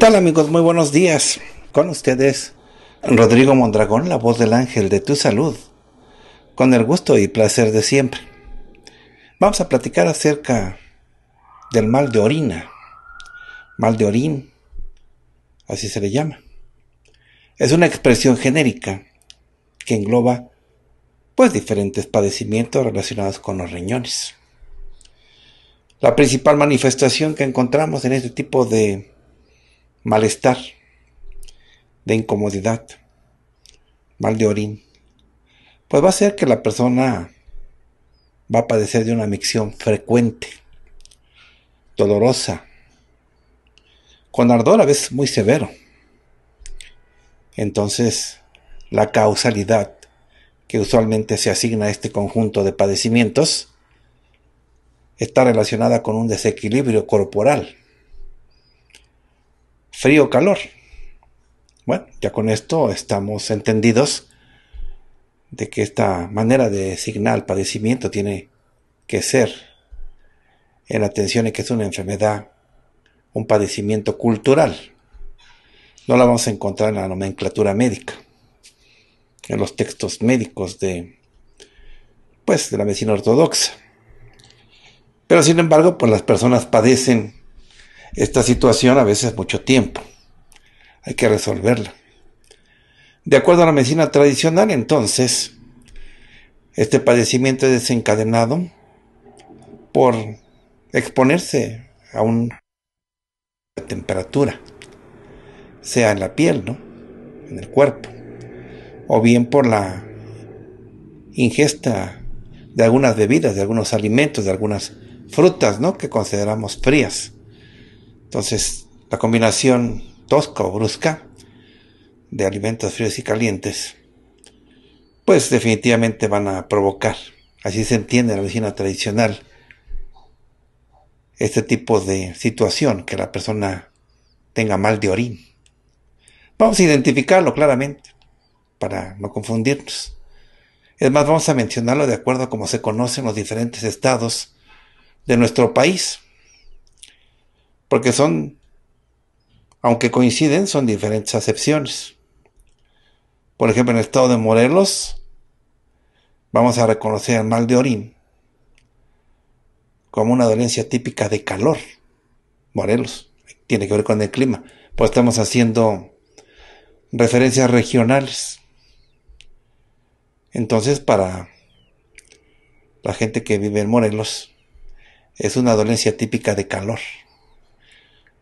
tal amigos? Muy buenos días. Con ustedes, Rodrigo Mondragón, la voz del ángel de tu salud, con el gusto y placer de siempre. Vamos a platicar acerca del mal de orina, mal de orín, así se le llama. Es una expresión genérica que engloba pues diferentes padecimientos relacionados con los riñones. La principal manifestación que encontramos en este tipo de malestar, de incomodidad, mal de orín, pues va a ser que la persona va a padecer de una micción frecuente, dolorosa, con ardor a veces muy severo. Entonces, la causalidad que usualmente se asigna a este conjunto de padecimientos está relacionada con un desequilibrio corporal frío-calor. Bueno, ya con esto estamos entendidos de que esta manera de designar padecimiento tiene que ser en atención a que es una enfermedad, un padecimiento cultural. No la vamos a encontrar en la nomenclatura médica, en los textos médicos de, pues, de la medicina ortodoxa. Pero sin embargo, pues las personas padecen esta situación a veces mucho tiempo. Hay que resolverla. De acuerdo a la medicina tradicional, entonces, este padecimiento es desencadenado por exponerse a una temperatura, sea en la piel, ¿no? En el cuerpo, o bien por la ingesta de algunas bebidas, de algunos alimentos, de algunas frutas, ¿no? Que consideramos frías. Entonces, la combinación tosca o brusca de alimentos fríos y calientes, pues definitivamente van a provocar, así se entiende en la medicina tradicional, este tipo de situación, que la persona tenga mal de orín. Vamos a identificarlo claramente, para no confundirnos. Es más, vamos a mencionarlo de acuerdo a cómo se conocen los diferentes estados de nuestro país porque son, aunque coinciden, son diferentes acepciones. Por ejemplo, en el estado de Morelos, vamos a reconocer el mal de orín como una dolencia típica de calor. Morelos, tiene que ver con el clima, pues estamos haciendo referencias regionales. Entonces, para la gente que vive en Morelos, es una dolencia típica de calor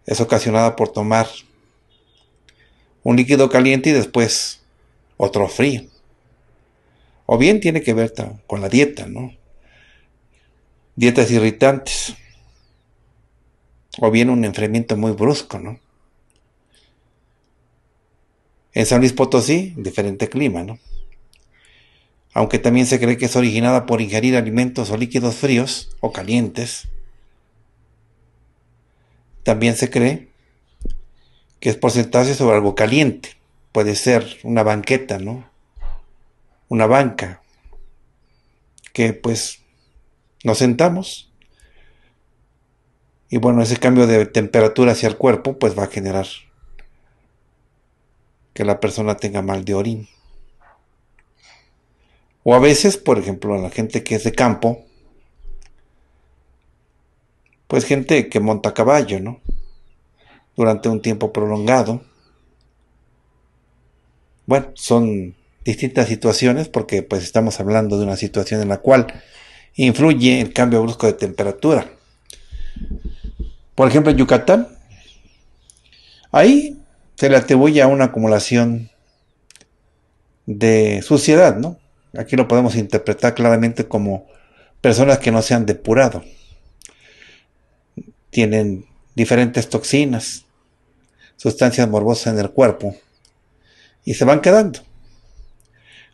es ocasionada por tomar un líquido caliente y después otro frío. O bien tiene que ver con la dieta, ¿no? Dietas irritantes. O bien un enfriamiento muy brusco, ¿no? En San Luis Potosí, diferente clima, ¿no? Aunque también se cree que es originada por ingerir alimentos o líquidos fríos o calientes, también se cree que es por sentarse sobre algo caliente. Puede ser una banqueta, ¿no? Una banca. Que pues nos sentamos. Y bueno, ese cambio de temperatura hacia el cuerpo pues va a generar que la persona tenga mal de orín. O a veces, por ejemplo, a la gente que es de campo, pues gente que monta caballo, ¿no? Durante un tiempo prolongado. Bueno, son distintas situaciones porque pues estamos hablando de una situación en la cual influye el cambio brusco de temperatura. Por ejemplo, en Yucatán, ahí se le atribuye a una acumulación de suciedad, ¿no? Aquí lo podemos interpretar claramente como personas que no se han depurado tienen diferentes toxinas, sustancias morbosas en el cuerpo y se van quedando.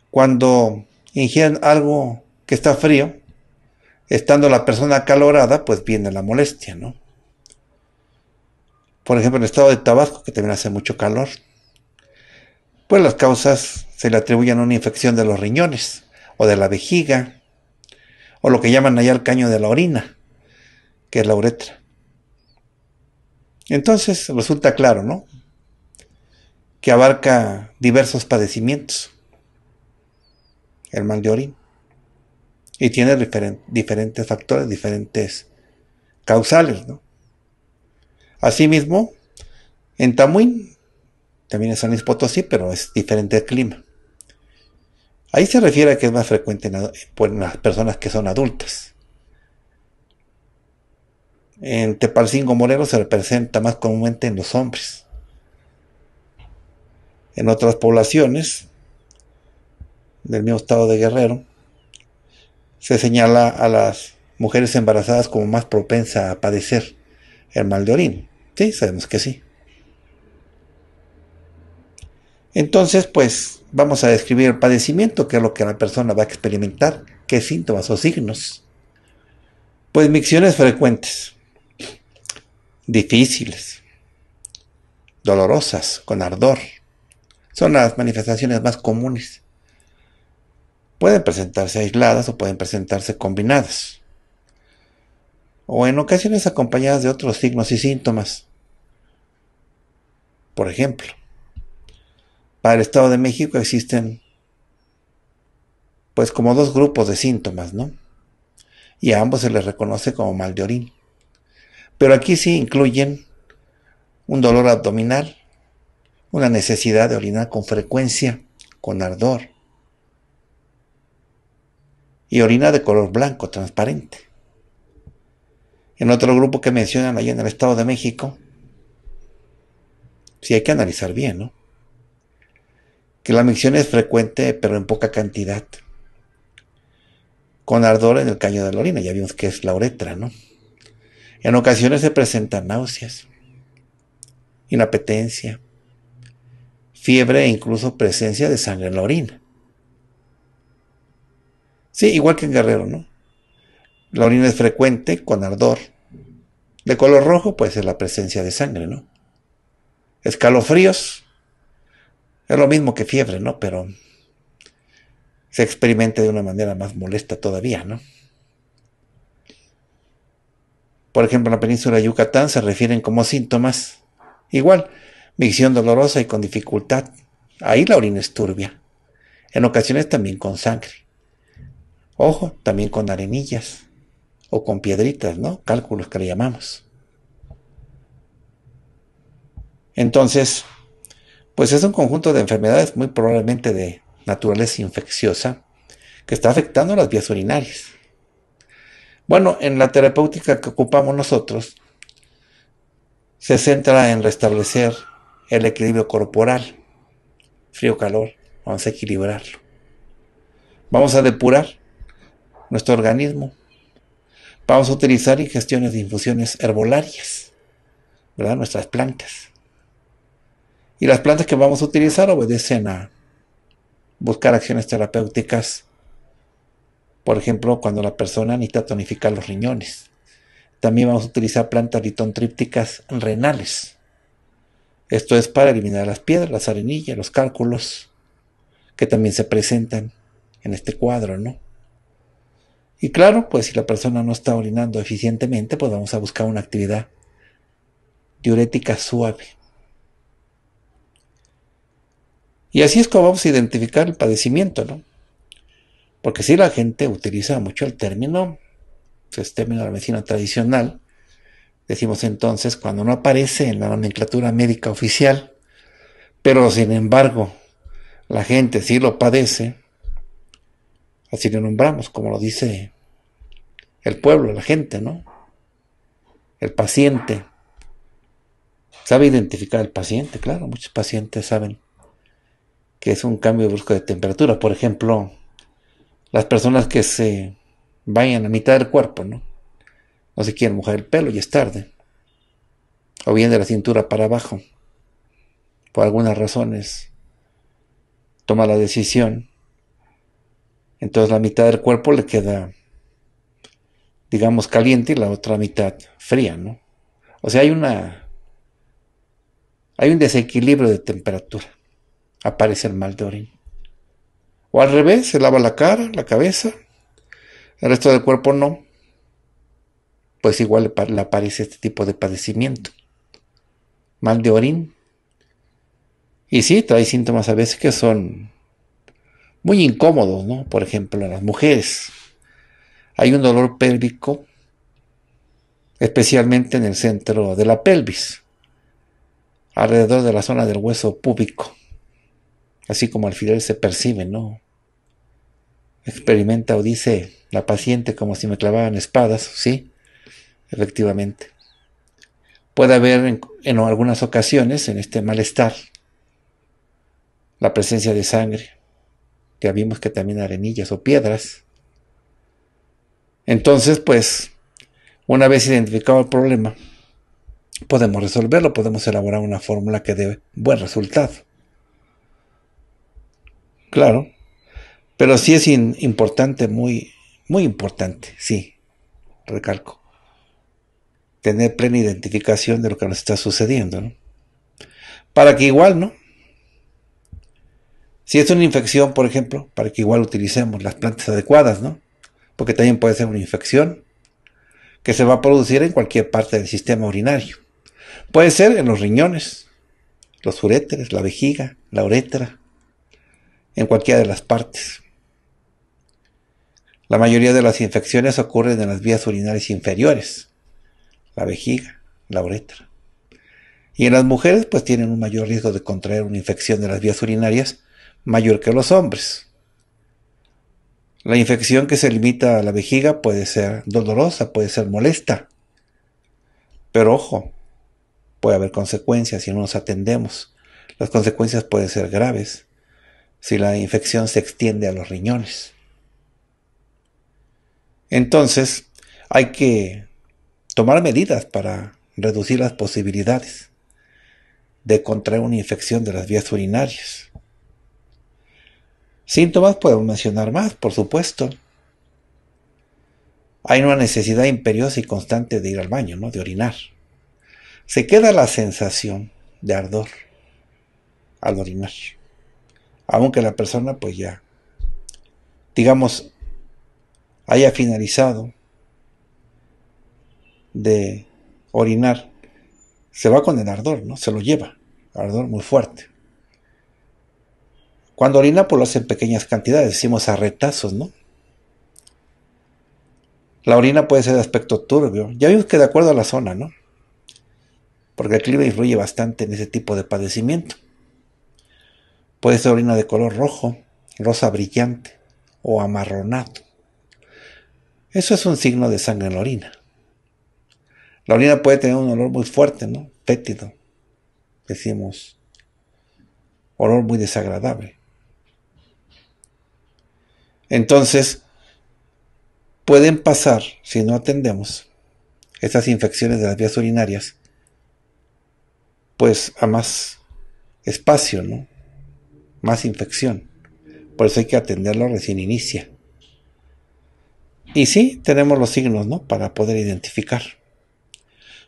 Cuando ingieren algo que está frío, estando la persona acalorada, pues viene la molestia, ¿no? Por ejemplo, en el estado de Tabasco, que también hace mucho calor, pues las causas se le atribuyen a una infección de los riñones o de la vejiga, o lo que llaman allá el caño de la orina, que es la uretra. Entonces resulta claro, ¿no? Que abarca diversos padecimientos. El mal de orín. Y tiene diferentes factores, diferentes causales, ¿no? Asimismo, en Tamuín, también es San Potosí, pero es diferente el clima. Ahí se refiere a que es más frecuente en las personas que son adultas. En Tepalcingo Moreno se representa más comúnmente en los hombres. En otras poblaciones del mismo estado de Guerrero, se señala a las mujeres embarazadas como más propensa a padecer el mal de orín. Sí, sabemos que sí. Entonces, pues vamos a describir el padecimiento, qué es lo que la persona va a experimentar, qué síntomas o signos. Pues micciones frecuentes difíciles, dolorosas, con ardor. Son las manifestaciones más comunes. Pueden presentarse aisladas o pueden presentarse combinadas. O en ocasiones acompañadas de otros signos y síntomas. Por ejemplo, para el Estado de México existen pues como dos grupos de síntomas, ¿no? Y a ambos se les reconoce como mal de orín. Pero aquí sí incluyen un dolor abdominal, una necesidad de orinar con frecuencia, con ardor. Y orina de color blanco, transparente. En otro grupo que mencionan allá en el Estado de México, sí hay que analizar bien, ¿no? Que la micción es frecuente, pero en poca cantidad. Con ardor en el caño de la orina, ya vimos que es la uretra, ¿no? En ocasiones se presentan náuseas, inapetencia, fiebre e incluso presencia de sangre en la orina. Sí, igual que en Guerrero, ¿no? La orina es frecuente, con ardor. De color rojo, pues es la presencia de sangre, ¿no? Escalofríos. Es lo mismo que fiebre, ¿no? Pero se experimenta de una manera más molesta todavía, ¿no? Por ejemplo, en la península de Yucatán se refieren como síntomas. Igual, micción dolorosa y con dificultad. Ahí la orina es turbia. En ocasiones también con sangre. Ojo, también con arenillas o con piedritas, ¿no? Cálculos que le llamamos. Entonces, pues es un conjunto de enfermedades muy probablemente de naturaleza infecciosa que está afectando las vías urinarias. Bueno, en la terapéutica que ocupamos nosotros, se centra en restablecer el equilibrio corporal, frío-calor, vamos a equilibrarlo. Vamos a depurar nuestro organismo. Vamos a utilizar ingestiones de infusiones herbolarias, ¿verdad? Nuestras plantas. Y las plantas que vamos a utilizar obedecen a buscar acciones terapéuticas por ejemplo, cuando la persona necesita tonificar los riñones. También vamos a utilizar plantas trípticas renales. Esto es para eliminar las piedras, las arenillas, los cálculos, que también se presentan en este cuadro, ¿no? Y claro, pues si la persona no está orinando eficientemente, pues vamos a buscar una actividad diurética suave. Y así es como vamos a identificar el padecimiento, ¿no? Porque si la gente utiliza mucho el término, es pues, término de la medicina tradicional, decimos entonces cuando no aparece en la nomenclatura médica oficial, pero sin embargo la gente sí lo padece, así lo nombramos, como lo dice el pueblo, la gente, ¿no? El paciente. Sabe identificar al paciente, claro, muchos pacientes saben que es un cambio brusco de temperatura. Por ejemplo, las personas que se vayan a mitad del cuerpo, ¿no? No se quieren mojar el pelo y es tarde. O bien de la cintura para abajo. Por algunas razones. Toma la decisión. Entonces la mitad del cuerpo le queda, digamos, caliente y la otra mitad fría, ¿no? O sea, hay una. Hay un desequilibrio de temperatura. Aparece el mal de orín. O al revés, se lava la cara, la cabeza, el resto del cuerpo no. Pues igual le aparece este tipo de padecimiento. Mal de orín. Y sí, trae síntomas a veces que son muy incómodos, ¿no? Por ejemplo, en las mujeres hay un dolor pélvico, especialmente en el centro de la pelvis, alrededor de la zona del hueso púbico, así como al final se percibe, ¿no? Experimenta o dice la paciente como si me clavaran espadas, ¿sí? Efectivamente. Puede haber en, algunas ocasiones, en este malestar, la presencia de sangre. Ya vimos que también arenillas o piedras. Entonces, pues, una vez identificado el problema, podemos resolverlo, podemos elaborar una fórmula que dé buen resultado. Claro, pero sí es importante, muy, muy importante, sí, recalco, tener plena identificación de lo que nos está sucediendo, ¿no? Para que igual, ¿no? Si es una infección, por ejemplo, para que igual utilicemos las plantas adecuadas, ¿no? Porque también puede ser una infección que se va a producir en cualquier parte del sistema urinario. Puede ser en los riñones, los uréteres, la vejiga, la uretra, en cualquiera de las partes. La mayoría de las infecciones ocurren en las vías urinarias inferiores, la vejiga, la uretra. Y en las mujeres pues tienen un mayor riesgo de contraer una infección de las vías urinarias mayor que los hombres. La infección que se limita a la vejiga puede ser dolorosa, puede ser molesta. Pero ojo, puede haber consecuencias si no nos atendemos. Las consecuencias pueden ser graves si la infección se extiende a los riñones. Entonces, hay que tomar medidas para reducir las posibilidades de contraer una infección de las vías urinarias. Síntomas podemos mencionar más, por supuesto. Hay una necesidad imperiosa y constante de ir al baño, ¿no? De orinar. Se queda la sensación de ardor al orinar. Aunque la persona pues ya, digamos, haya finalizado de orinar, se va con el ardor, ¿no? Se lo lleva, ardor muy fuerte. Cuando orina, pues lo hace en pequeñas cantidades, decimos a retazos, ¿no? La orina puede ser de aspecto turbio. Ya vimos que de acuerdo a la zona, ¿no? Porque el clima influye bastante en ese tipo de padecimiento. Puede ser orina de color rojo, rosa brillante o amarronado. Eso es un signo de sangre en la orina. La orina puede tener un olor muy fuerte, ¿no? Fétido. Decimos, olor muy desagradable. Entonces, pueden pasar, si no atendemos, estas infecciones de las vías urinarias, pues a más espacio, ¿no? Más infección. Por eso hay que atenderlo recién inicia. Y sí, tenemos los signos, ¿no? Para poder identificar.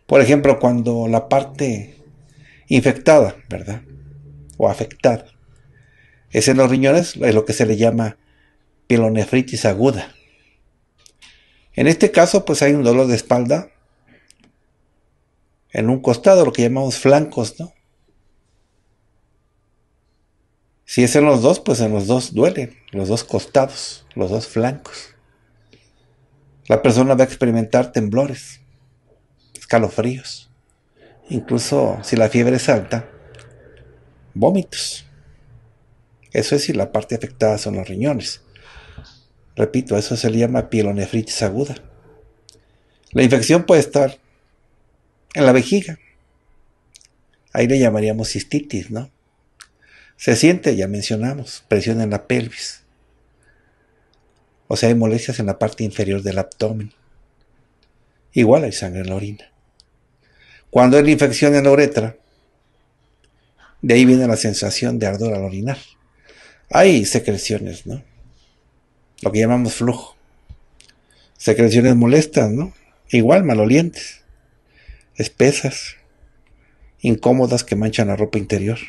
Por ejemplo, cuando la parte infectada, ¿verdad? O afectada, es en los riñones, es lo que se le llama pielonefritis aguda. En este caso, pues hay un dolor de espalda en un costado, lo que llamamos flancos, ¿no? Si es en los dos, pues en los dos duele, los dos costados, los dos flancos la persona va a experimentar temblores, escalofríos, incluso si la fiebre es alta, vómitos. Eso es si la parte afectada son los riñones. Repito, eso se le llama pielonefritis aguda. La infección puede estar en la vejiga. Ahí le llamaríamos cistitis, ¿no? Se siente, ya mencionamos, presión en la pelvis, o sea, hay molestias en la parte inferior del abdomen. Igual hay sangre en la orina. Cuando hay infección en la uretra, de ahí viene la sensación de ardor al orinar. Hay secreciones, ¿no? Lo que llamamos flujo. Secreciones molestas, ¿no? Igual malolientes, espesas, incómodas que manchan la ropa interior.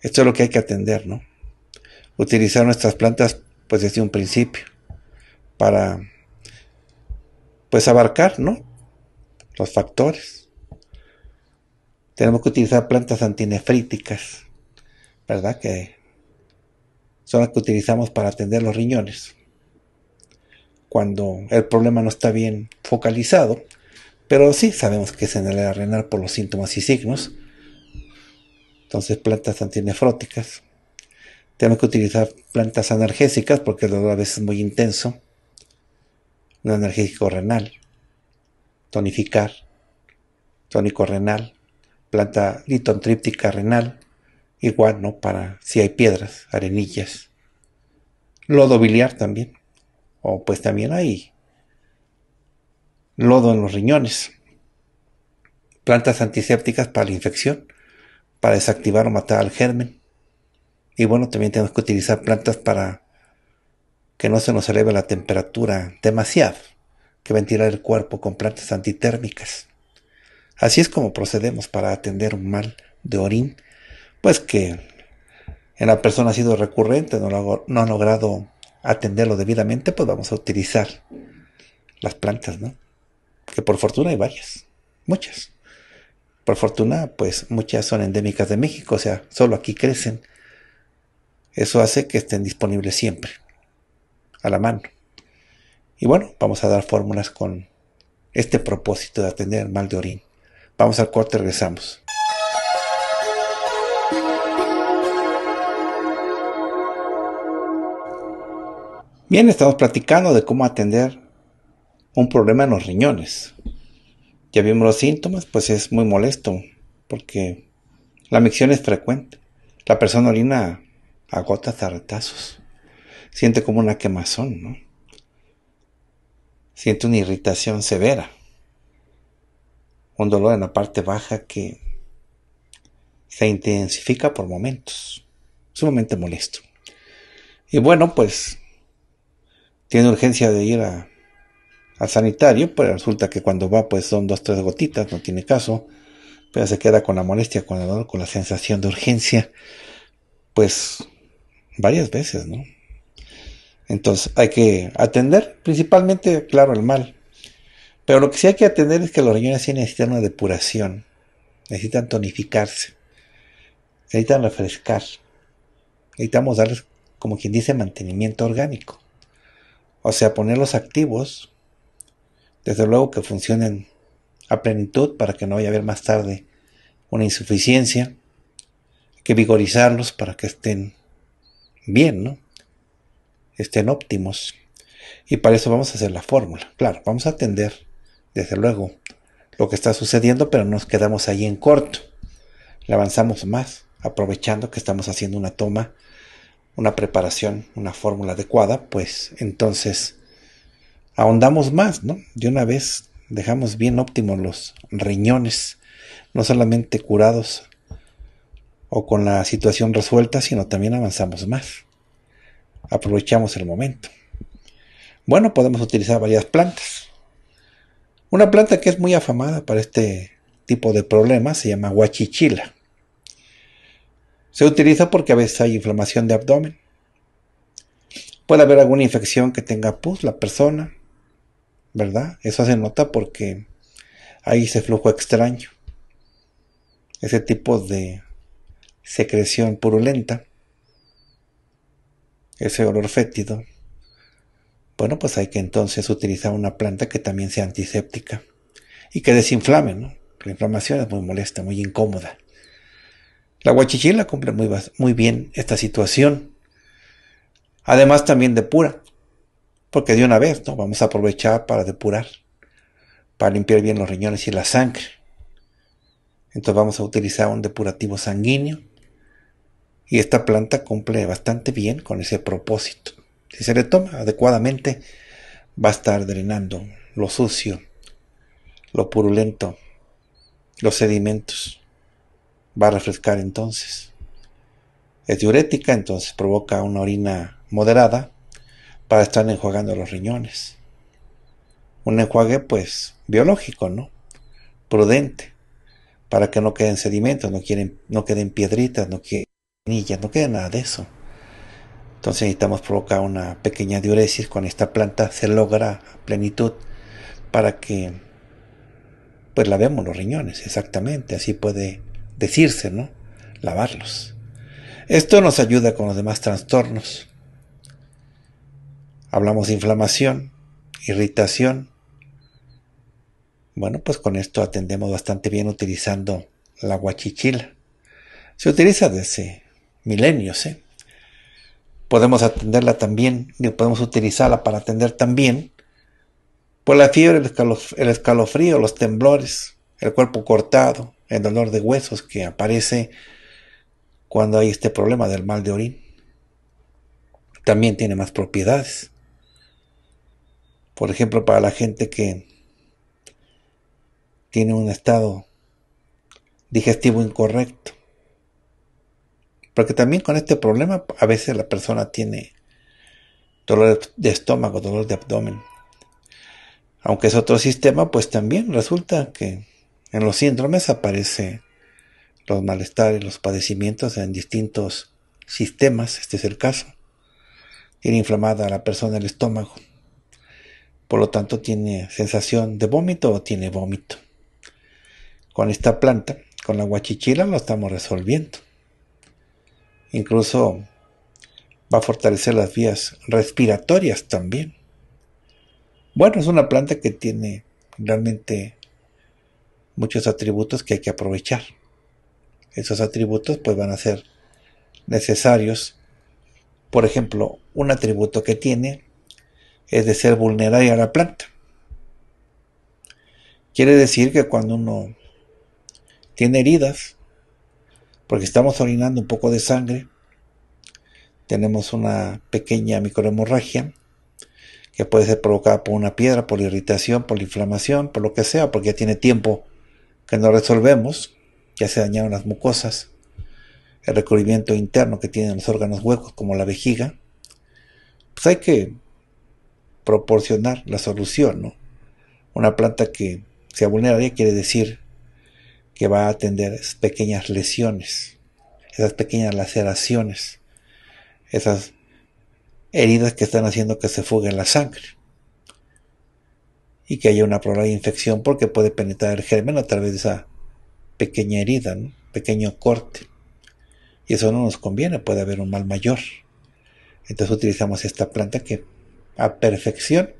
Esto es lo que hay que atender, ¿no? utilizar nuestras plantas pues desde un principio para pues abarcar, ¿no? Los factores. Tenemos que utilizar plantas antinefríticas, ¿verdad? Que son las que utilizamos para atender los riñones. Cuando el problema no está bien focalizado, pero sí sabemos que es en el renal por los síntomas y signos. Entonces, plantas antinefróticas tenemos que utilizar plantas analgésicas porque el dolor a veces es muy intenso. Un analgésico renal. Tonificar. Tónico renal. Planta litontríptica renal. Igual, ¿no? Para si hay piedras, arenillas. Lodo biliar también. O pues también hay lodo en los riñones. Plantas antisépticas para la infección. Para desactivar o matar al germen y bueno, también tenemos que utilizar plantas para que no se nos eleve la temperatura demasiado, que ventilar el cuerpo con plantas antitérmicas. Así es como procedemos para atender un mal de orín, pues que en la persona ha sido recurrente, no, no ha logrado atenderlo debidamente, pues vamos a utilizar las plantas, ¿no? Que por fortuna hay varias, muchas. Por fortuna, pues muchas son endémicas de México, o sea, solo aquí crecen eso hace que estén disponibles siempre, a la mano. Y bueno, vamos a dar fórmulas con este propósito de atender el mal de orín. Vamos al corte, regresamos. Bien, estamos platicando de cómo atender un problema en los riñones. Ya vimos los síntomas, pues es muy molesto porque la micción es frecuente. La persona orina gotas, de retazos. Siente como una quemazón, ¿no? Siente una irritación severa. Un dolor en la parte baja que se intensifica por momentos. Sumamente molesto. Y bueno, pues tiene urgencia de ir a, al sanitario, pero resulta que cuando va, pues son dos, tres gotitas, no tiene caso. Pero se queda con la molestia, con el dolor, con la sensación de urgencia. Pues varias veces, ¿no? Entonces hay que atender principalmente, claro, el mal. Pero lo que sí hay que atender es que los riñones sí necesitan una depuración, necesitan tonificarse, necesitan refrescar, necesitamos darles, como quien dice, mantenimiento orgánico. O sea, ponerlos activos, desde luego que funcionen a plenitud para que no vaya a haber más tarde una insuficiencia, hay que vigorizarlos para que estén bien, ¿no? Estén óptimos. Y para eso vamos a hacer la fórmula. Claro, vamos a atender, desde luego, lo que está sucediendo, pero nos quedamos ahí en corto. Le avanzamos más, aprovechando que estamos haciendo una toma, una preparación, una fórmula adecuada, pues entonces ahondamos más, ¿no? De una vez dejamos bien óptimos los riñones, no solamente curados o con la situación resuelta, sino también avanzamos más. Aprovechamos el momento. Bueno, podemos utilizar varias plantas. Una planta que es muy afamada para este tipo de problemas se llama guachichila. Se utiliza porque a veces hay inflamación de abdomen. Puede haber alguna infección que tenga pus la persona, ¿verdad? Eso se nota porque hay ese flujo extraño. Ese tipo de secreción purulenta, ese olor fétido, bueno, pues hay que entonces utilizar una planta que también sea antiséptica y que desinflame, ¿no? La inflamación es muy molesta, muy incómoda. La guachichila cumple muy, muy bien esta situación. Además también depura, porque de una vez, ¿no? Vamos a aprovechar para depurar, para limpiar bien los riñones y la sangre. Entonces vamos a utilizar un depurativo sanguíneo y esta planta cumple bastante bien con ese propósito. Si se le toma adecuadamente, va a estar drenando lo sucio, lo purulento, los sedimentos. Va a refrescar entonces. Es diurética, entonces provoca una orina moderada para estar enjuagando los riñones. Un enjuague, pues, biológico, ¿no? Prudente, para que no queden sedimentos, no, quieren, no queden piedritas, no, quieren no queda nada de eso. Entonces necesitamos provocar una pequeña diuresis. Con esta planta se logra plenitud para que pues lavemos los riñones, exactamente, así puede decirse, ¿no? Lavarlos. Esto nos ayuda con los demás trastornos. Hablamos de inflamación, irritación. Bueno, pues con esto atendemos bastante bien utilizando la guachichila. Se utiliza desde milenios. ¿eh? Podemos atenderla también, podemos utilizarla para atender también por pues, la fiebre, el escalofrío, los temblores, el cuerpo cortado, el dolor de huesos que aparece cuando hay este problema del mal de orín. También tiene más propiedades. Por ejemplo, para la gente que tiene un estado digestivo incorrecto, porque también con este problema a veces la persona tiene dolor de estómago, dolor de abdomen. Aunque es otro sistema, pues también resulta que en los síndromes aparecen los malestares, los padecimientos en distintos sistemas, este es el caso. Tiene inflamada la persona el estómago, por lo tanto tiene sensación de vómito o tiene vómito. Con esta planta, con la guachichila lo estamos resolviendo. Incluso va a fortalecer las vías respiratorias también. Bueno, es una planta que tiene realmente muchos atributos que hay que aprovechar. Esos atributos pues van a ser necesarios. Por ejemplo, un atributo que tiene es de ser vulnerable a la planta. Quiere decir que cuando uno tiene heridas, porque estamos orinando un poco de sangre, tenemos una pequeña microhemorragia que puede ser provocada por una piedra, por irritación, por la inflamación, por lo que sea, porque ya tiene tiempo que no resolvemos, ya se dañaron las mucosas, el recubrimiento interno que tienen los órganos huecos como la vejiga, pues hay que proporcionar la solución, ¿no? Una planta que sea vulnerable quiere decir que va a atender pequeñas lesiones, esas pequeñas laceraciones, esas heridas que están haciendo que se fugue la sangre y que haya una probable infección porque puede penetrar el germen a través de esa pequeña herida, pequeño corte. Y eso no nos conviene, puede haber un mal mayor. Entonces utilizamos esta planta que a perfección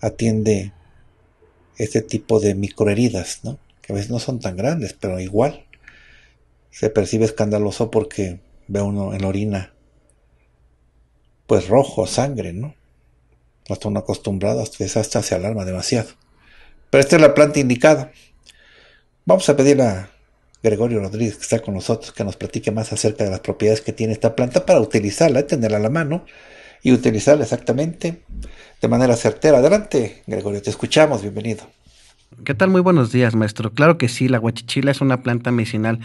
atiende este tipo de microheridas, ¿no? a veces no son tan grandes, pero igual se percibe escandaloso porque ve uno en la orina, pues rojo, sangre, ¿no? Hasta uno acostumbrado, hasta se alarma demasiado. Pero esta es la planta indicada. Vamos a pedir a Gregorio Rodríguez, que está con nosotros, que nos platique más acerca de las propiedades que tiene esta planta para utilizarla, eh, tenerla a la mano y utilizarla exactamente de manera certera. Adelante, Gregorio, te escuchamos, bienvenido. ¿Qué tal? Muy buenos días, maestro. Claro que sí, la guachichila es una planta medicinal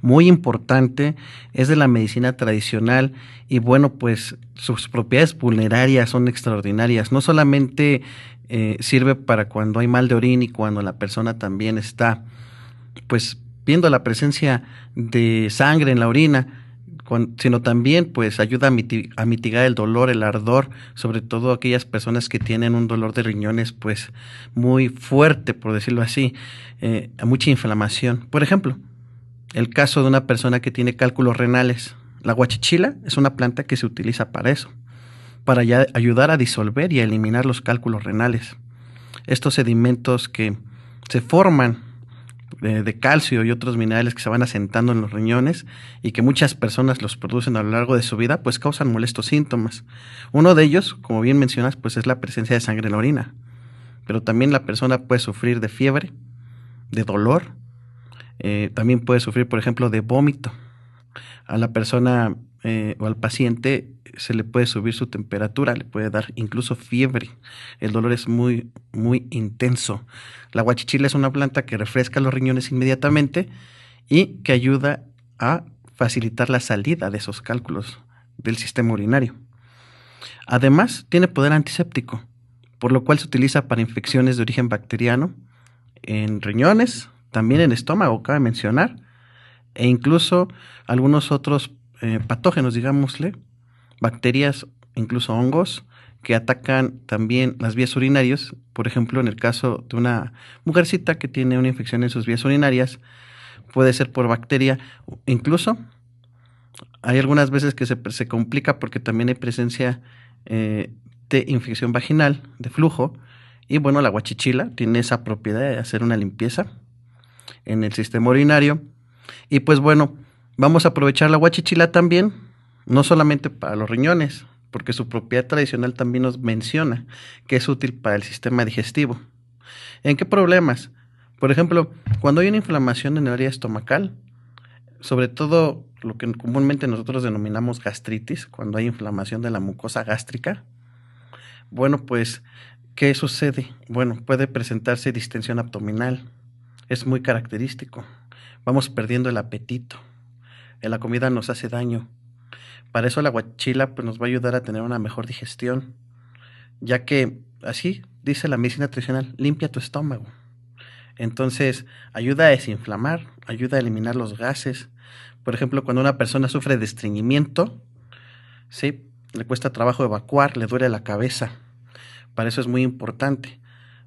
muy importante, es de la medicina tradicional y bueno, pues sus propiedades vulnerarias son extraordinarias. No solamente eh, sirve para cuando hay mal de orín y cuando la persona también está, pues, viendo la presencia de sangre en la orina, sino también pues ayuda a, mitigar el dolor, el ardor, sobre todo aquellas personas que tienen un dolor de riñones pues muy fuerte, por decirlo así, eh, mucha inflamación. Por ejemplo, el caso de una persona que tiene cálculos renales, la guachichila es una planta que se utiliza para eso, para ayudar a disolver y a eliminar los cálculos renales. Estos sedimentos que se forman de calcio y otros minerales que se van asentando en los riñones y que muchas personas los producen a lo largo de su vida, pues causan molestos síntomas. Uno de ellos, como bien mencionas, pues es la presencia de sangre en la orina. Pero también la persona puede sufrir de fiebre, de dolor, eh, también puede sufrir, por ejemplo, de vómito a la persona eh, o al paciente se le puede subir su temperatura, le puede dar incluso fiebre. El dolor es muy, muy intenso. La guachichila es una planta que refresca los riñones inmediatamente y que ayuda a facilitar la salida de esos cálculos del sistema urinario. Además, tiene poder antiséptico, por lo cual se utiliza para infecciones de origen bacteriano en riñones, también en estómago, cabe mencionar, e incluso algunos otros eh, patógenos, digámosle, bacterias, incluso hongos, que atacan también las vías urinarias. Por ejemplo, en el caso de una mujercita que tiene una infección en sus vías urinarias, puede ser por bacteria, incluso hay algunas veces que se, complica porque también hay presencia eh, de infección vaginal, de flujo, y bueno, la guachichila tiene esa propiedad de hacer una limpieza en el sistema urinario y pues bueno, vamos a aprovechar la guachichila también, no solamente para los riñones, porque su propiedad tradicional también nos menciona que es útil para el sistema digestivo. ¿En qué problemas? Por ejemplo, cuando hay una inflamación en el área estomacal, sobre todo lo que comúnmente nosotros denominamos gastritis, cuando hay inflamación de la mucosa gástrica, bueno, pues, ¿qué sucede? Bueno, puede presentarse distensión abdominal, es muy característico vamos perdiendo el apetito. Eh, la comida nos hace daño. Para eso la guachila pues, nos va a ayudar a tener una mejor digestión, ya que así dice la medicina tradicional, limpia tu estómago. Entonces, ayuda a desinflamar, ayuda a eliminar los gases. Por ejemplo, cuando una persona sufre de estreñimiento, ¿sí? le cuesta trabajo evacuar, le duele la cabeza. Para eso es muy importante.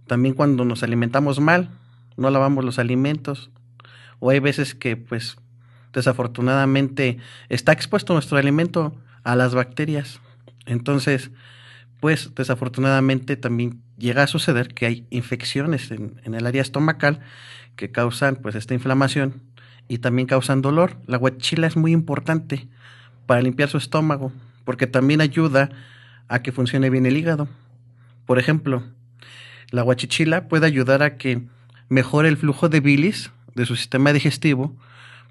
También cuando nos alimentamos mal, no lavamos los alimentos, o hay veces que pues desafortunadamente está expuesto nuestro alimento a las bacterias. Entonces, pues desafortunadamente también llega a suceder que hay infecciones en, el área estomacal que causan pues esta inflamación y también causan dolor. La guachila es muy importante para limpiar su estómago porque también ayuda a que funcione bien el hígado. Por ejemplo, la guachichila puede ayudar a que mejore el flujo de bilis de su sistema digestivo,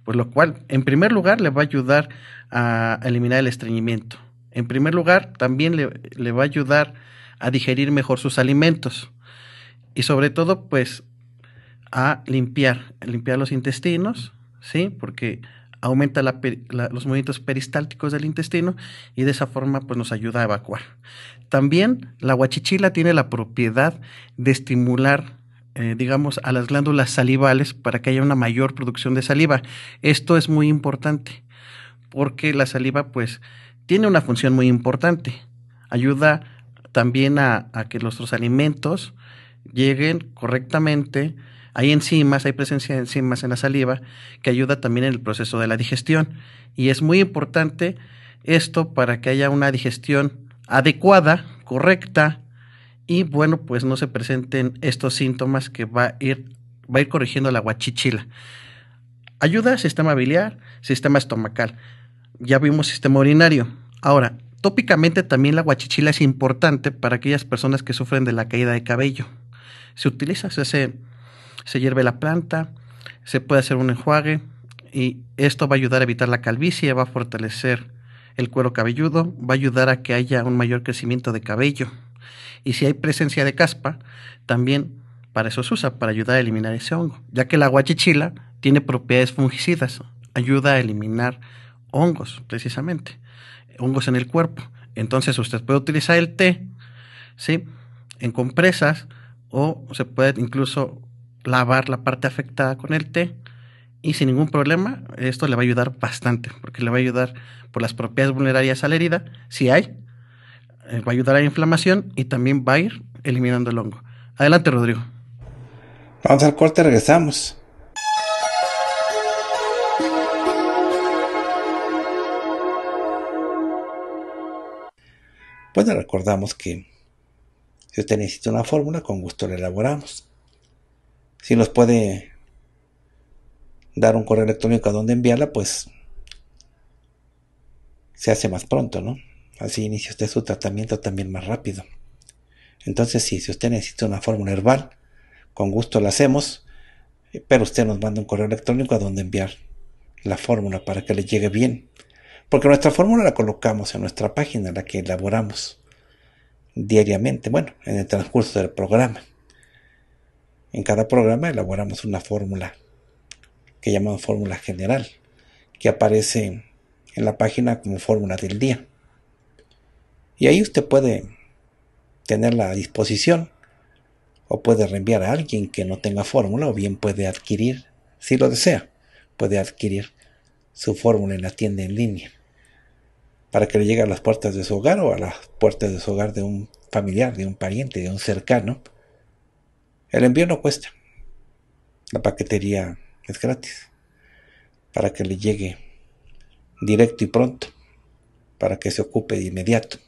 pues lo cual, en primer lugar, le va a ayudar a eliminar el estreñimiento. En primer lugar, también le, va a ayudar a digerir mejor sus alimentos. Y sobre todo, pues, a limpiar, limpiar los intestinos, ¿sí? Porque aumenta los movimientos peristálticos del intestino y de esa forma pues nos ayuda a evacuar. También la guachichila tiene la propiedad de estimular eh, digamos, a las glándulas salivales para que haya una mayor producción de saliva. Esto es muy importante porque la saliva, pues, tiene una función muy importante. Ayuda también a que nuestros alimentos lleguen correctamente. Hay enzimas, hay presencia de enzimas en la saliva que ayuda también en el proceso de la digestión. Y es muy importante esto para que haya una digestión adecuada, correcta, y bueno, pues no se presenten estos síntomas que va a ir, va a ir corrigiendo la guachichila. Ayuda sistema biliar, sistema estomacal. Ya vimos sistema urinario. Ahora, tópicamente también la guachichila es importante para aquellas personas que sufren de la caída de cabello. Se utiliza, se, se hierve la planta, se puede hacer un enjuague y esto va a ayudar a evitar la calvicie, va a fortalecer el cuero cabelludo, va a ayudar a que haya un mayor crecimiento de cabello. Y si hay presencia de caspa, también para eso se usa, para ayudar a eliminar ese hongo, ya que la guachichila tiene propiedades fungicidas, ayuda a eliminar hongos, precisamente, hongos en el cuerpo. Entonces usted puede utilizar el té, ¿sí? En compresas o se puede incluso lavar la parte afectada con el té y sin ningún problema esto le va a ayudar bastante, porque le va a ayudar por las propiedades vulnerarias a la herida, si hay, eh, va a ayudar a la inflamación y también va a ir eliminando el hongo. Adelante, Rodrigo. Vamos al corte, regresamos. Bueno, recordamos que si usted necesita una fórmula, con gusto la elaboramos. Si nos puede dar un correo electrónico a donde enviarla, pues se hace más pronto, ¿no? Así inicia usted su tratamiento también más rápido. Entonces, sí, si usted necesita una fórmula herbal, con gusto la hacemos, eh, pero usted nos manda un correo electrónico a donde enviar la fórmula para que le llegue bien. Porque nuestra fórmula la colocamos en nuestra página, la que elaboramos diariamente, bueno, en el transcurso del programa. En cada programa elaboramos una fórmula que llamamos fórmula general, que aparece en la página como fórmula del día. Y ahí usted puede tener la disposición o puede reenviar a alguien que no tenga fórmula o bien puede adquirir, si lo desea, puede adquirir su fórmula en la tienda en línea para que le llegue a las puertas de su hogar o a las puertas de su hogar de un familiar, de un pariente, de un cercano. El envío no cuesta. La paquetería es gratis. Para que le llegue directo y pronto. Para que se ocupe de inmediato.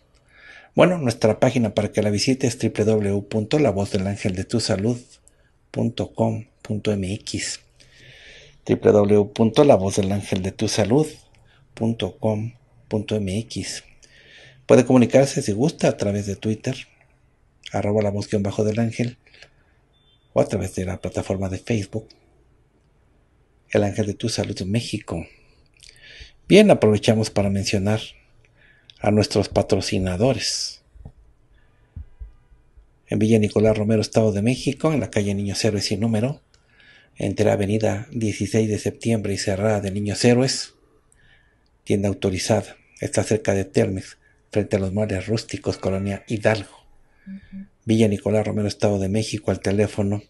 Bueno, nuestra página para que la visite es www.lavozdelangeldetusalud.com.mx www.lavozdelangeldetusalud.com.mx Puede comunicarse si gusta a través de Twitter, arroba la voz bajo del ángel, o a través de la plataforma de Facebook, El Ángel de Tu Salud México. Bien, aprovechamos para mencionar a nuestros patrocinadores. En Villa Nicolás Romero, Estado de México, en la calle Niños Héroes sin número, entre la avenida 16 de septiembre y cerrada de Niños Héroes, tienda autorizada, está cerca de Termes frente a los mares rústicos, colonia Hidalgo. Villa Nicolás Romero, Estado de México, al teléfono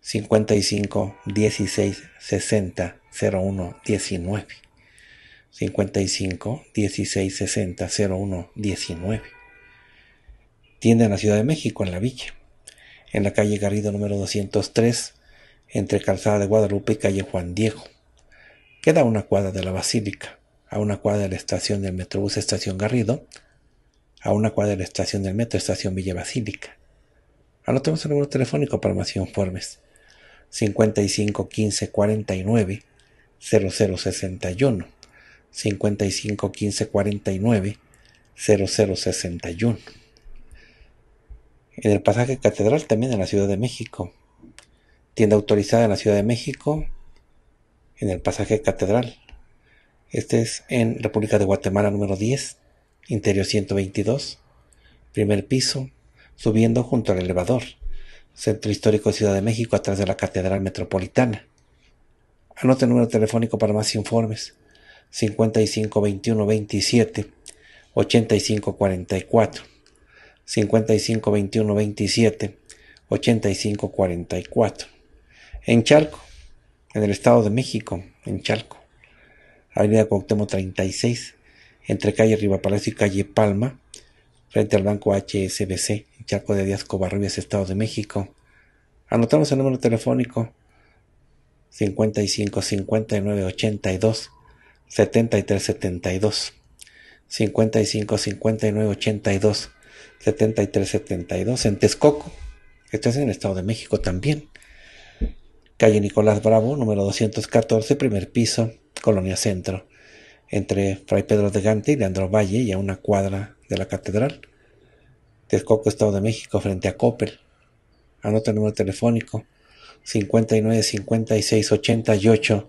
55 16 60 01 19. 55 16 60 01 19. Tienda en la Ciudad de México, en la Villa. En la calle Garrido número 203, entre Calzada de Guadalupe y calle Juan Diego. Queda a una cuadra de la Basílica, a una cuadra de la estación del Metrobús Estación Garrido, a una cuadra de la estación del Metro Estación Villa Basílica. Anotemos el número telefónico para más informes. 55 15 49 0061 55 15 49 0061. En el pasaje catedral también en la Ciudad de México. Tienda autorizada en la Ciudad de México, en el pasaje catedral. Este es en República de Guatemala número 10, interior 122, primer piso, subiendo junto al elevador. Centro Histórico de Ciudad de México, atrás de la Catedral Metropolitana. Anote el número telefónico para más informes. 55 21 27 85 44 55 21 27 85 44 en Chalco en el estado de México en Chalco Avenida Cuauhtémoc 36 entre calle Palacio y calle Palma frente al banco HSBC en Chalco de Díaz Covarrubias Estado de México anotamos el número telefónico 55 59 82 73 72 55 59 82 73 72 en Texcoco, esto es en el Estado de México también. Calle Nicolás Bravo, número 214, primer piso, Colonia Centro, entre Fray Pedro de Gante y Leandro Valle y a una cuadra de la catedral. Texcoco, Estado de México, frente a Coppel. Anota el número telefónico 59 56 88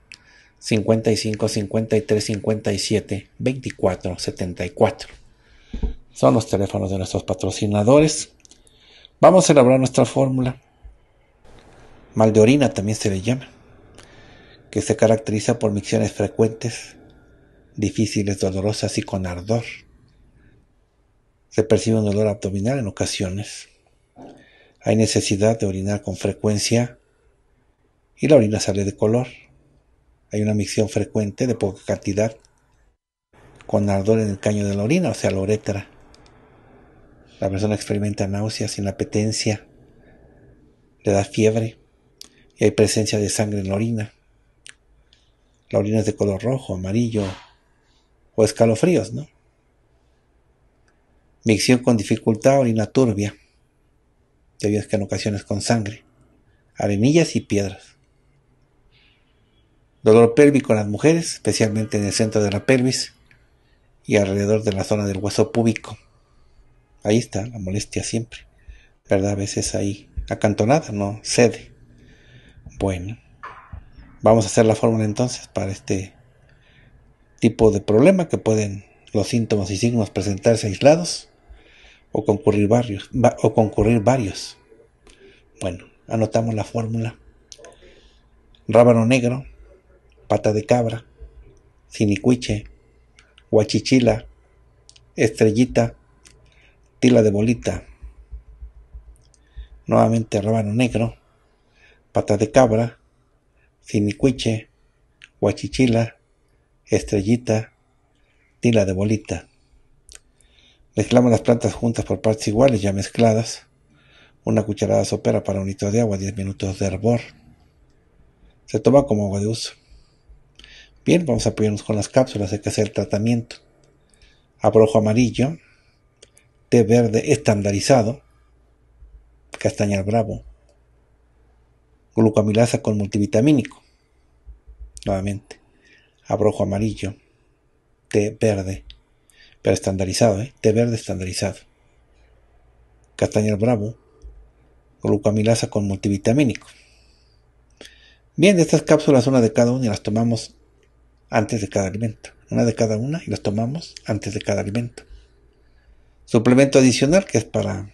55, 53, 57, 24, 74. Son los teléfonos de nuestros patrocinadores. Vamos a elaborar nuestra fórmula. Mal de orina también se le llama, que se caracteriza por micciones frecuentes, difíciles, dolorosas y con ardor. Se percibe un dolor abdominal en ocasiones. Hay necesidad de orinar con frecuencia y la orina sale de color hay una micción frecuente de poca cantidad con ardor en el caño de la orina, o sea, la uretra. La persona experimenta náuseas, inapetencia, le da fiebre y hay presencia de sangre en la orina. La orina es de color rojo, amarillo o escalofríos, ¿no? Micción con dificultad, orina turbia, debido a que en ocasiones con sangre, arenillas y piedras. Dolor pélvico en las mujeres, especialmente en el centro de la pelvis y alrededor de la zona del hueso púbico. Ahí está la molestia siempre, ¿verdad? A veces ahí acantonada, no cede. Bueno, vamos a hacer la fórmula entonces para este tipo de problema que pueden los síntomas y signos presentarse aislados o concurrir varios. O concurrir varios. Bueno, anotamos la fórmula. Rábano negro, pata de cabra, sinicuiche, huachichila, estrellita, tila de bolita. Nuevamente rábano negro, pata de cabra, sinicuiche, huachichila, estrellita, tila de bolita. Mezclamos las plantas juntas por partes iguales ya mezcladas. Una cucharada sopera para un litro de agua, 10 minutos de hervor. Se toma como agua de uso. Bien, vamos a apoyarnos con las cápsulas, hay que hacer el tratamiento. Abrojo amarillo, té verde estandarizado, castañal bravo, glucamilasa con multivitamínico, nuevamente, abrojo amarillo, té verde, pero estandarizado, ¿eh? té verde estandarizado, castañal bravo, glucamilasa con multivitamínico. Bien, de estas cápsulas, una de cada una, y las tomamos antes de cada alimento. Una de cada una y los tomamos antes de cada alimento. Suplemento adicional que es para,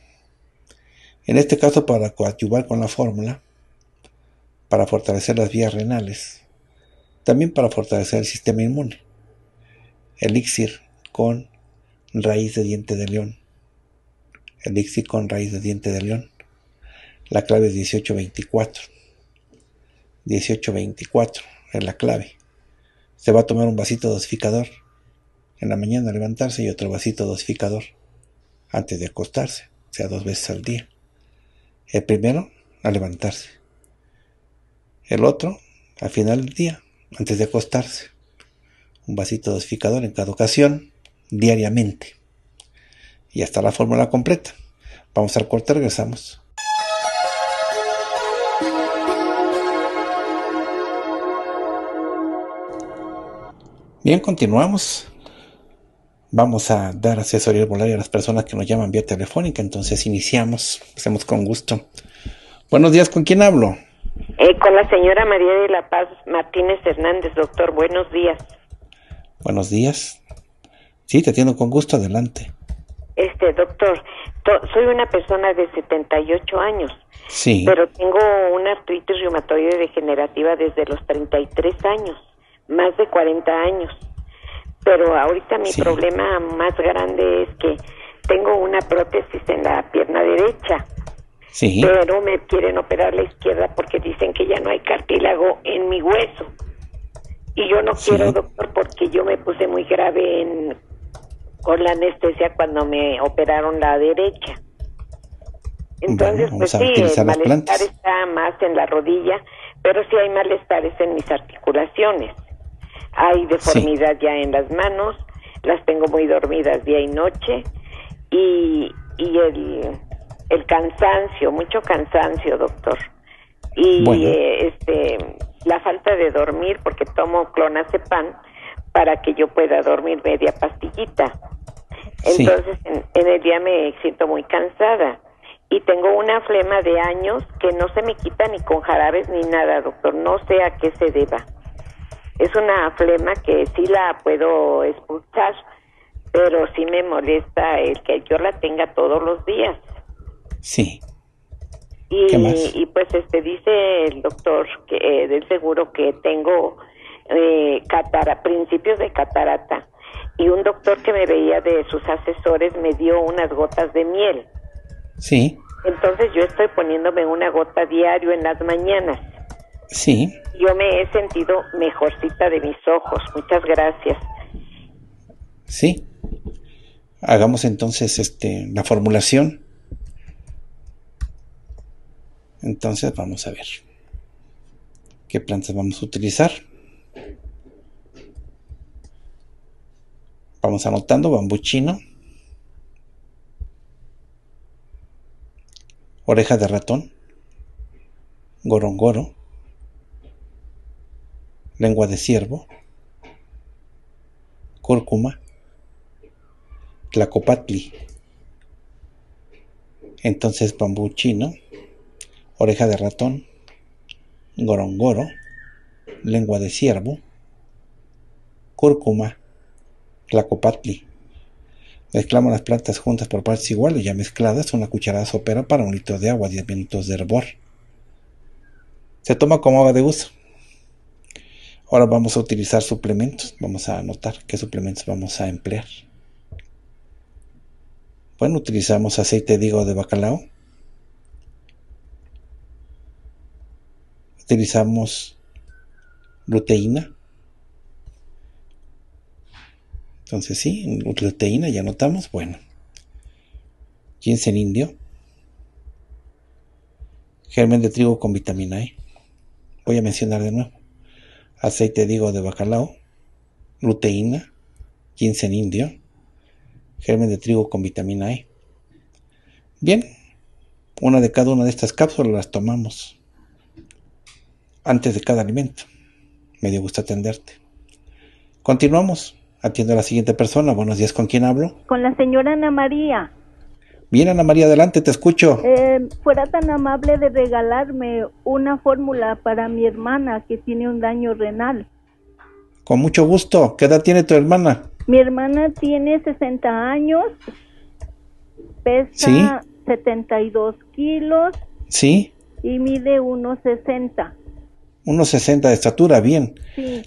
en este caso para coadyuvar con la fórmula, para fortalecer las vías renales, también para fortalecer el sistema inmune. Elixir con raíz de diente de león. Elixir con raíz de diente de león. La clave es 1824. 1824 es la clave. Se va a tomar un vasito dosificador. En la mañana levantarse y otro vasito dosificador antes de acostarse, o sea, dos veces al día. El primero, al levantarse. El otro, al final del día, antes de acostarse. Un vasito dosificador en cada ocasión, diariamente. Y hasta la fórmula completa. Vamos al corte, regresamos. Bien, continuamos. Vamos a dar asesoría volaria a las personas que nos llaman vía telefónica, entonces iniciamos, hacemos con gusto. Buenos días, ¿con quién hablo? Eh, con la señora María de la Paz Martínez Hernández, doctor, buenos días. Buenos días. Sí, te atiendo con gusto, adelante. Este, doctor, soy una persona de 78 años. Sí. Pero tengo una artritis reumatoide degenerativa desde los 33 años más de 40 años. Pero ahorita mi problema más grande es que tengo una prótesis en la pierna derecha. Pero me quieren operar la izquierda porque dicen que ya no hay cartílago en mi hueso. Y yo no quiero, doctor, porque yo me puse muy grave con la anestesia cuando me operaron la derecha. Entonces, pues sí, el malestar está más en la rodilla, pero sí hay malestares en mis articulaciones. Hay deformidad ya en las manos, las tengo muy dormidas día y noche y, y el, cansancio, mucho cansancio, doctor. Y eh, este, la falta de dormir, porque tomo clonazepam para que yo pueda dormir media pastillita. Entonces, en, el día me siento muy cansada. Y tengo una flema de años que no se me quita ni con jarabes ni nada, doctor. No sé a qué se deba es una flema que sí la puedo escuchar, pero sí me molesta el que yo la tenga todos los días. Sí. Y, ¿Qué y pues este dice el doctor que eh, del seguro que tengo eh, principios de catarata y un doctor que me veía de sus asesores me dio unas gotas de miel. Sí. Entonces yo estoy poniéndome una gota diario en las mañanas. Sí. Yo me he sentido mejorcita de mis ojos. Muchas gracias. Sí. Hagamos entonces este la formulación. Entonces vamos a ver qué plantas vamos a utilizar. Vamos anotando bambú oreja de ratón, gorongoro, lengua de ciervo, cúrcuma, tlacopatli, entonces bambú chino, oreja de ratón, gorongoro, lengua de ciervo, cúrcuma, tlacopatli. Mezclamos las plantas juntas por partes iguales, ya mezcladas, una cucharada sopera para un litro de agua, 10 minutos de hervor. Se toma como agua de uso. Ahora vamos a utilizar suplementos. Vamos a anotar qué suplementos vamos a emplear. Bueno, utilizamos aceite de higo de bacalao. Utilizamos luteína. Entonces sí, luteína ya notamos. Bueno. Ginseng indio. Germen de trigo con vitamina E. Voy a mencionar de nuevo aceite de de bacalao, luteína, ginseng indio, germen de trigo con vitamina E. Bien, una de cada una de estas cápsulas las tomamos antes de cada alimento. Me dio gusto atenderte. Continuamos. Atiendo a la siguiente persona. Buenos días, ¿con quién hablo? Con la señora Ana María. Bien, Ana María, adelante, te escucho. Em, fuera tan amable de regalarme una fórmula para mi hermana que tiene un daño renal. Con mucho gusto. ¿Qué edad tiene tu hermana? Mi hermana tiene 60 años, pesa 72 kilos. Sí. Y mide 1,60. 1,60 de estatura, bien.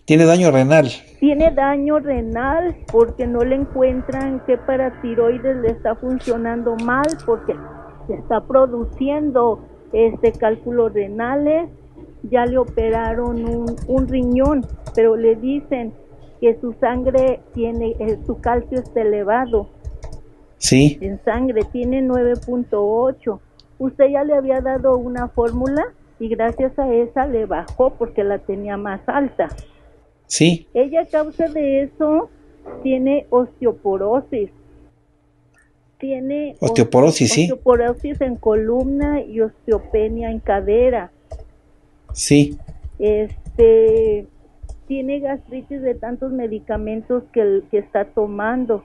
Tiene daño renal tiene daño renal porque no le encuentran qué tiroides le está funcionando mal porque se está produciendo este cálculos renales, ya le operaron un, riñón, pero le dicen que su sangre tiene, eh, su calcio está elevado. Sí. En sangre tiene 9.8. Usted ya le había dado una fórmula y gracias a esa le bajó porque la tenía más alta. Sí. Ella a causa de eso tiene osteoporosis. Tiene osteoporosis, sí. Osteoporosis en columna y osteopenia en cadera. Sí. Este tiene gastritis de tantos medicamentos que, que está tomando.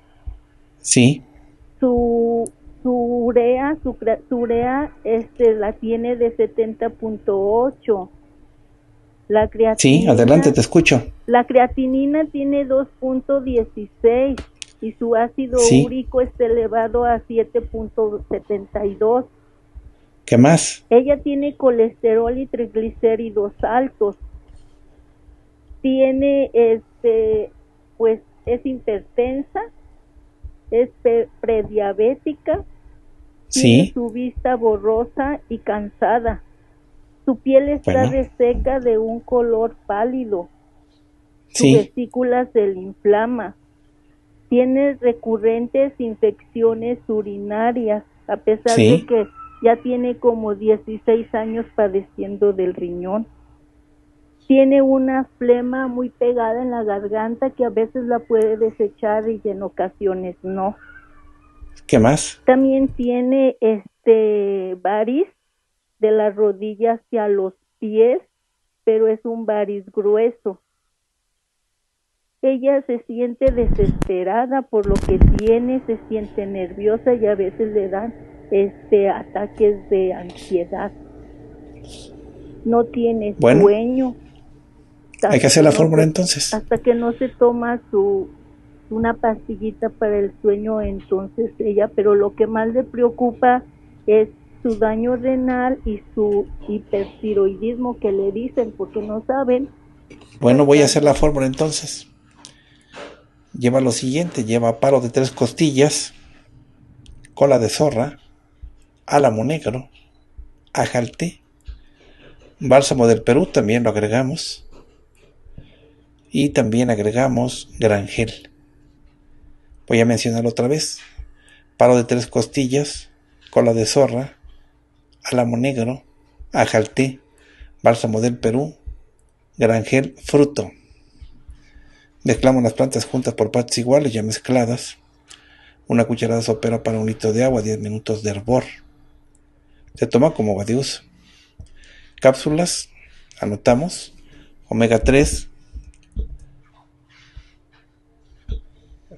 Sí. Su, su urea, su, urea este, la tiene de 70.8 la creatinina, sí, adelante, te escucho. La creatinina tiene 2.16 y su ácido úrico es elevado a 7.72. ¿Qué más? Ella tiene colesterol y triglicéridos altos. Tiene, este, pues, es hipertensa, es prediabética, tiene su vista borrosa y cansada. Su piel está de seca de un color pálido. Sus vesículas se le inflama. Tiene recurrentes infecciones urinarias, a pesar de que ya tiene como 16 años padeciendo del riñón. Tiene una flema muy pegada en la garganta que a veces la puede desechar y en ocasiones no. ¿Qué más? También tiene este varis de la rodilla hacia los pies, pero es un varis grueso. Ella se siente desesperada por lo que tiene, se siente nerviosa y a veces le dan este ataques de ansiedad. No tiene sueño. Hay que hacer la fórmula entonces. Hasta que no se toma su una pastillita para el sueño, entonces ella, pero lo que más le preocupa es su daño renal y su hipertiroidismo que le dicen porque no saben. Bueno, voy a hacer la fórmula entonces. Lleva lo siguiente, lleva paro de tres costillas, cola de zorra, álamo negro, ajalte, bálsamo del Perú también lo agregamos y también agregamos granjel. Voy a mencionar otra vez, paro de tres costillas, cola de zorra, álamo negro, ajalté, bálsamo del Perú, granjel, fruto. Mezclamos las plantas juntas por partes iguales ya mezcladas. Una cucharada sopera para un litro de agua, 10 minutos de hervor. Se toma como badius. Cápsulas, anotamos, omega 3,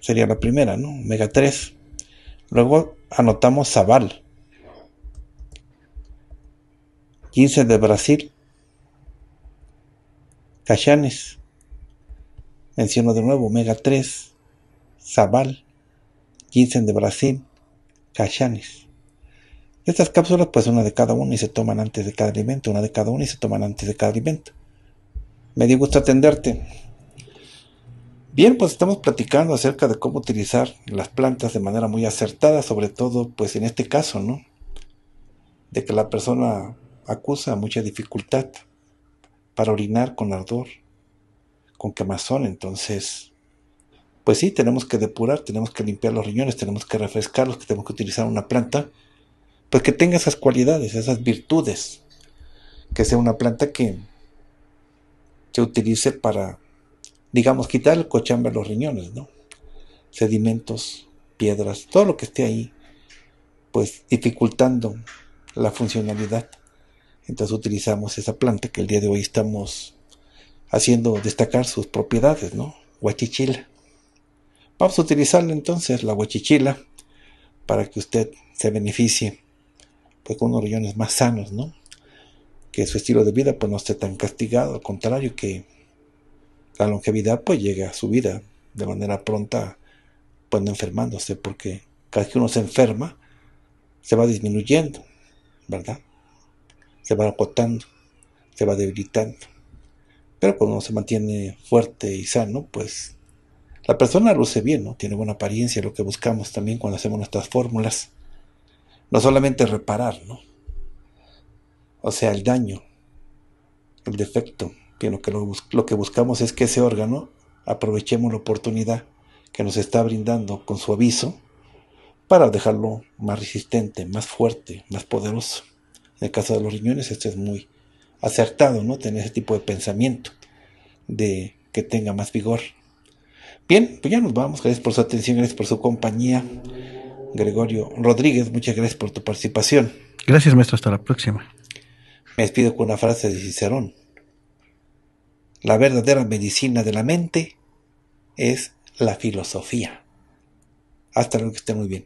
sería la primera, ¿no? Omega 3. Luego anotamos sabal, 15 de Brasil, Cayanes, menciono de nuevo, Omega 3, Zabal, 15 de Brasil, Cayanes. Estas cápsulas, pues una de cada una y se toman antes de cada alimento, una de cada una y se toman antes de cada alimento. Me dio gusto atenderte. Bien, pues estamos platicando acerca de cómo utilizar las plantas de manera muy acertada, sobre todo, pues en este caso, ¿no? De que la persona acusa mucha dificultad para orinar con ardor, con quemazón. Entonces, pues sí, tenemos que depurar, tenemos que limpiar los riñones, tenemos que refrescarlos, que tenemos que utilizar una planta, pues que tenga esas cualidades, esas virtudes, que sea una planta que se utilice para, digamos, quitar el cochambre a los riñones, ¿no? Sedimentos, piedras, todo lo que esté ahí, pues dificultando la funcionalidad. Entonces utilizamos esa planta que el día de hoy estamos haciendo destacar sus propiedades, ¿no? Huachichila. Vamos a utilizarla entonces, la huachichila, para que usted se beneficie pues, con unos riñones más sanos, ¿no? Que su estilo de vida pues, no esté tan castigado, al contrario, que la longevidad pues llegue a su vida de manera pronta, pues no enfermándose, porque cada que uno se enferma, se va disminuyendo, ¿verdad? se va acotando, se va debilitando. Pero cuando se mantiene fuerte y sano, pues la persona luce bien, ¿no? Tiene buena apariencia, lo que buscamos también cuando hacemos nuestras fórmulas. No solamente reparar, ¿no? O sea, el daño, el defecto, sino que lo que buscamos es que ese órgano aprovechemos la oportunidad que nos está brindando con su aviso para dejarlo más resistente, más fuerte, más poderoso. En el caso de los riñones, esto es muy acertado, ¿no? Tener ese tipo de pensamiento de que tenga más vigor. Bien, pues ya nos vamos. Gracias por su atención, gracias por su compañía. Gregorio Rodríguez, muchas gracias por tu participación. Gracias, maestro. Hasta la próxima. Me despido con una frase de Cicerón. La verdadera medicina de la mente es la filosofía. Hasta luego, que esté muy bien.